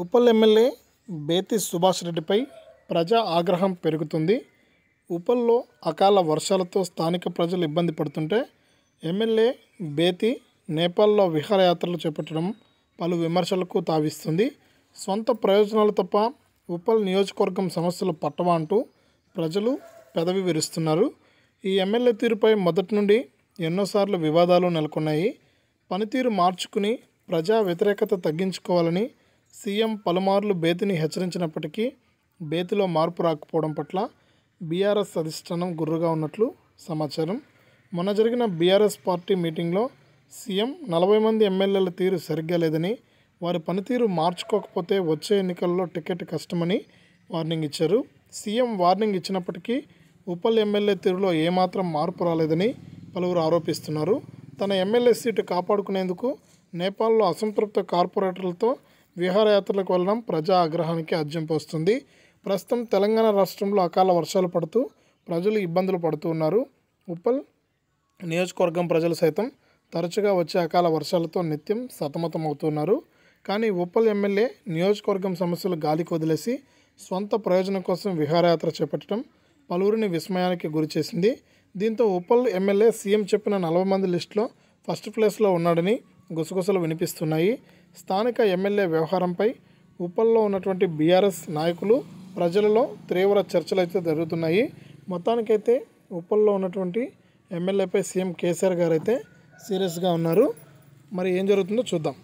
Uppal MLA Bethi Subhash రెడ్డిపై ప్రజా ఆగ్రహం పెరుగుతుంది ఉపల్లో అకాల వర్షాలతో స్థానిక ప్రజలు ఇబ్బంది పడుతుంటే ఎమ్మెల్యే బేతి నేపాల్లో విహారయాత్రలు చేపట్టడం పలు విమర్శలకు తావిస్తుంది సొంత ప్రయోజనాలు తప్ప ఉప్పల్ నియోజకవర్గం సమస్యలు పట్టవా అంటూ ప్రజలు పెదవి విరుస్తున్నారు ఈ ఎమ్మెల్యే తీరుపై మొదటి నుండి ఎన్నోసార్లు వివాదాలు నెలకొన్నాయి పనితీరు మార్చుకుని ప్రజా వ్యతిరేకత తగ్గించుకోవాలని సీఎం పలుమార్లు బేతిని హెచ్చరించినప్పటికీ బేతిలో మార్పు రాకపోవడం పట్ల బీఆర్ఎస్ అధిష్టానం గుర్రుగా ఉన్నట్లు సమాచారం మొన్న జరిగిన బీఆర్ఎస్ పార్టీ మీటింగ్లో సీఎం నలభై మంది ఎమ్మెల్యేల తీరు సరిగ్గా లేదని వారి పనితీరు మార్చుకోకపోతే వచ్చే ఎన్నికల్లో టికెట్ కష్టమని వార్నింగ్ ఇచ్చారు సీఎం వార్నింగ్ ఇచ్చినప్పటికీ ఉపల్ ఎమ్మెల్యే తీరులో ఏమాత్రం మార్పు రాలేదని పలువురు ఆరోపిస్తున్నారు తన ఎమ్మెల్యే సీటు కాపాడుకునేందుకు నేపాల్లో అసంతృప్త కార్పొరేటర్లతో విహారయాత్రలకు వెళ్ళడం ప్రజా ఆగ్రహానికి అర్జం పోస్తుంది ప్రస్తుతం తెలంగాణ రాష్ట్రంలో అకాల వర్షాలు పడుతూ ప్రజలు ఇబ్బందులు పడుతూ ఉన్నారు ఉప్పల్ నియోజకవర్గం ప్రజలు సైతం తరచుగా వచ్చే అకాల వర్షాలతో నిత్యం సతమతమవుతున్నారు కానీ ఉప్పల్ ఎమ్మెల్యే నియోజకవర్గం సమస్యలు గాలికి వదిలేసి సొంత ప్రయోజనం కోసం విహారయాత్ర చేపట్టడం పలువురిని విస్మయానికి గురిచేసింది దీంతో ఉప్పల్ ఎమ్మెల్యే సీఎం చెప్పిన నలభై మంది లిస్టులో ఫస్ట్ ప్లేస్లో ఉన్నాడని గుసగుసలు వినిపిస్తున్నాయి స్థానిక ఎమ్మెల్యే వ్యవహారంపై ఉప్పల్లో ఉన్నటువంటి బీఆర్ఎస్ నాయకులు ప్రజలలో తీవ్ర చర్చలు అయితే జరుగుతున్నాయి మొత్తానికైతే ఉప్పల్లో ఉన్నటువంటి ఎమ్మెల్యేపై సీఎం కేసీఆర్ గారు అయితే సీరియస్గా ఉన్నారు మరి ఏం జరుగుతుందో చూద్దాం